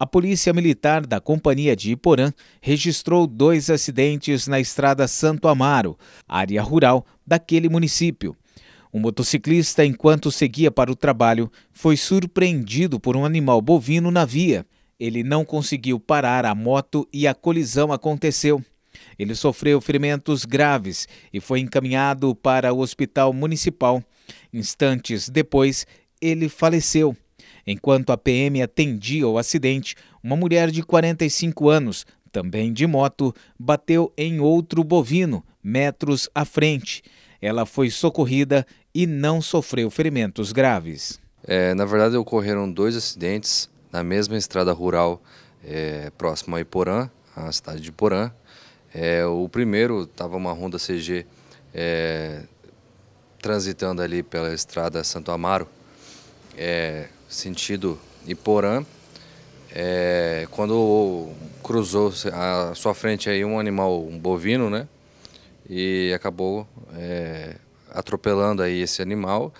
A Polícia Militar da Companhia de Iporã registrou dois acidentes na estrada Santo Amaro, área rural daquele município. Um motociclista, enquanto seguia para o trabalho, foi surpreendido por um animal bovino na via. Ele não conseguiu parar a moto e a colisão aconteceu. Ele sofreu ferimentos graves e foi encaminhado para o hospital municipal. Instantes depois, ele faleceu. Enquanto a PM atendia o acidente, uma mulher de 45 anos, também de moto, bateu em outro bovino, metros à frente. Ela foi socorrida e não sofreu ferimentos graves. É, na verdade, ocorreram dois acidentes na mesma estrada rural é, próxima a Iporã, a cidade de Iporã. É, o primeiro estava uma Honda CG é, transitando ali pela estrada Santo Amaro. É, sentido Iporã, é, quando cruzou a sua frente aí um animal, um bovino, né? E acabou é, atropelando aí esse animal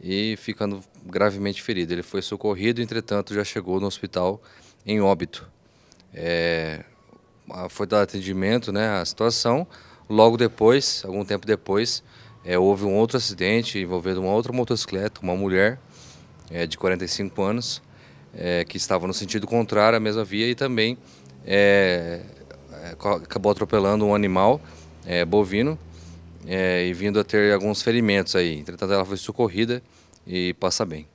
e ficando gravemente ferido. Ele foi socorrido, entretanto já chegou no hospital em óbito. É, foi dado atendimento, né? A situação. Logo depois, algum tempo depois, é, houve um outro acidente envolvendo uma outra motocicleta, uma mulher é, de 45 anos, é, que estava no sentido contrário à mesma via e também é, é acabou atropelando um animal é, bovino é, e vindo a ter alguns ferimentos aí. Entretanto, ela foi socorrida e passa bem.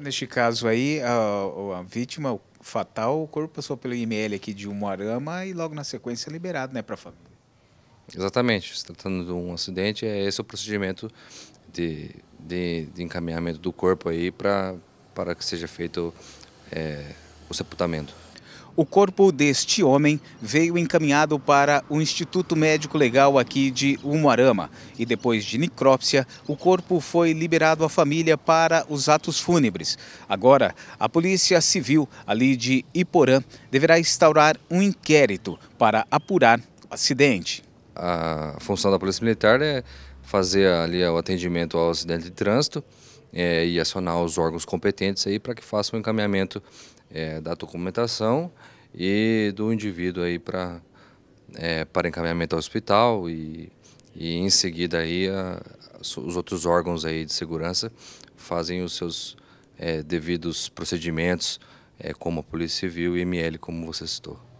Neste caso aí, a, a vítima fatal, o corpo passou pelo IML aqui de Umuarama e logo na sequência liberado né, para a família. Exatamente, se tratando de um acidente, é esse o procedimento de de, de encaminhamento do corpo aí para que seja feito é, o sepultamento. O corpo deste homem veio encaminhado para o Instituto Médico Legal aqui de Umuarama e depois de necrópsia, o corpo foi liberado à família para os atos fúnebres. Agora, a Polícia Civil ali de Iporã deverá instaurar um inquérito para apurar o acidente. A função da Polícia Militar é fazer ali o atendimento ao acidente de trânsito é, e acionar os órgãos competentes aí para que façam o encaminhamento é, da documentação e do indivíduo aí para é, para encaminhamento ao hospital e, e em seguida aí a, os outros órgãos aí de segurança fazem os seus é, devidos procedimentos é, como a Polícia Civil e ML como você citou.